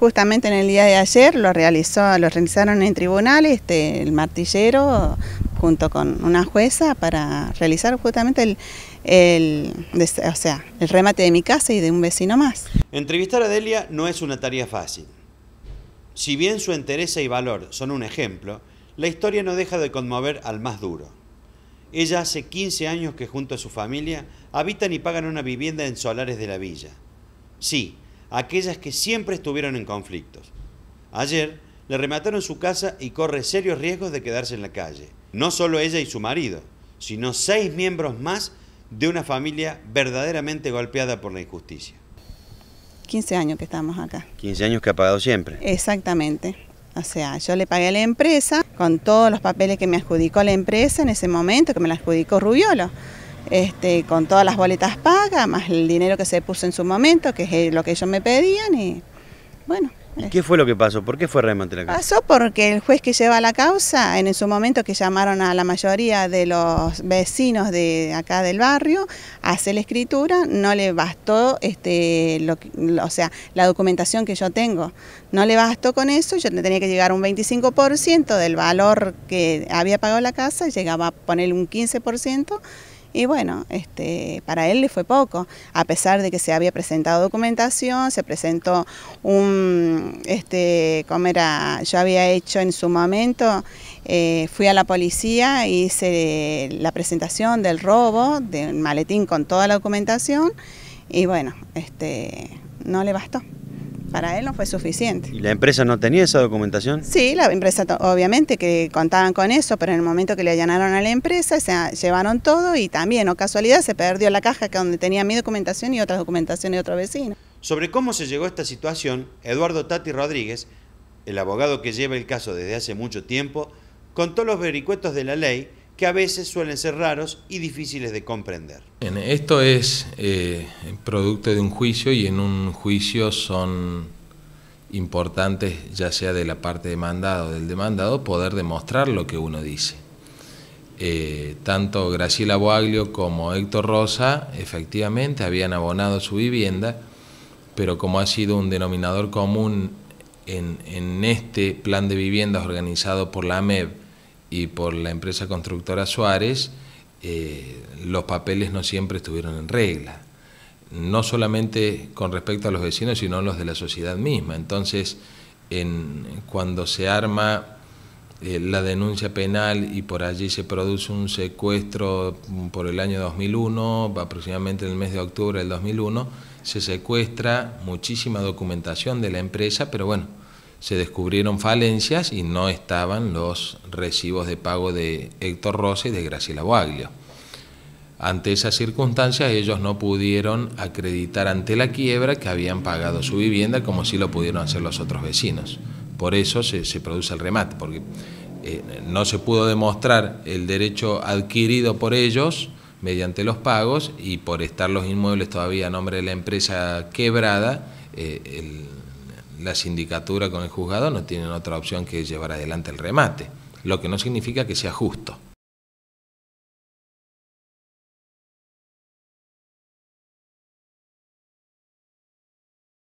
Justamente en el día de ayer lo realizó, lo realizaron en tribunal este, el martillero junto con una jueza para realizar justamente el, sea, el remate de mi casa y de un vecino más. Entrevistar a Delia no es una tarea fácil. Si bien su entereza y valor son un ejemplo, la historia no deja de conmover al más duro. Ella hace 15 años que junto a su familia habitan y pagan una vivienda en solares de la villa. Sí, aquellas que siempre estuvieron en conflictos. Ayer le remataron su casa y corre serios riesgos de quedarse en la calle. No solo ella y su marido, sino seis miembros más de una familia verdaderamente golpeada por la injusticia. 15 años que estamos acá. 15 años que ha pagado siempre. Exactamente. O sea, yo le pagué a la empresa con todos los papeles que me adjudicó la empresa en ese momento, que me la adjudicó Rubiolo este, con todas las boletas pagas, más el dinero que se puso en su momento, que es lo que ellos me pedían y bueno. qué fue lo que pasó? ¿Por qué fue realmente la casa? Pasó porque el juez que lleva la causa, en su momento que llamaron a la mayoría de los vecinos de acá del barrio a hacer la escritura, no le bastó, este, lo, o sea, la documentación que yo tengo. No le bastó con eso, yo tenía que llegar a un 25% del valor que había pagado la casa, llegaba a poner un 15%, y bueno, este, para él le fue poco, a pesar de que se había presentado documentación, se presentó un, este, como era, yo había hecho en su momento, eh, fui a la policía, hice la presentación del robo, del maletín con toda la documentación, y bueno, este, no le bastó. Para él no fue suficiente. ¿Y la empresa no tenía esa documentación? Sí, la empresa obviamente que contaban con eso, pero en el momento que le allanaron a la empresa se llevaron todo y también, o casualidad, se perdió la caja que donde tenía mi documentación y otra documentación de otro vecino. Sobre cómo se llegó a esta situación, Eduardo Tati Rodríguez, el abogado que lleva el caso desde hace mucho tiempo, contó los vericuetos de la ley que a veces suelen ser raros y difíciles de comprender. esto es eh, producto de un juicio y en un juicio son importantes, ya sea de la parte demandada o del demandado, poder demostrar lo que uno dice. Eh, tanto Graciela Boaglio como Héctor Rosa efectivamente habían abonado su vivienda, pero como ha sido un denominador común en, en este plan de viviendas organizado por la AMEB, y por la empresa constructora Suárez, eh, los papeles no siempre estuvieron en regla, no solamente con respecto a los vecinos, sino los de la sociedad misma. Entonces, en, cuando se arma eh, la denuncia penal y por allí se produce un secuestro por el año 2001, aproximadamente en el mes de octubre del 2001, se secuestra muchísima documentación de la empresa, pero bueno, se descubrieron falencias y no estaban los recibos de pago de Héctor Rosa y de Graciela Boaglio. Ante esas circunstancias ellos no pudieron acreditar ante la quiebra que habían pagado su vivienda como sí lo pudieron hacer los otros vecinos. Por eso se, produce el remate, porque eh, no se pudo demostrar el derecho adquirido por ellos mediante los pagos y por estar los inmuebles todavía a nombre de la empresa quebrada, eh, el la sindicatura con el juzgado no tienen otra opción que llevar adelante el remate, lo que no significa que sea justo.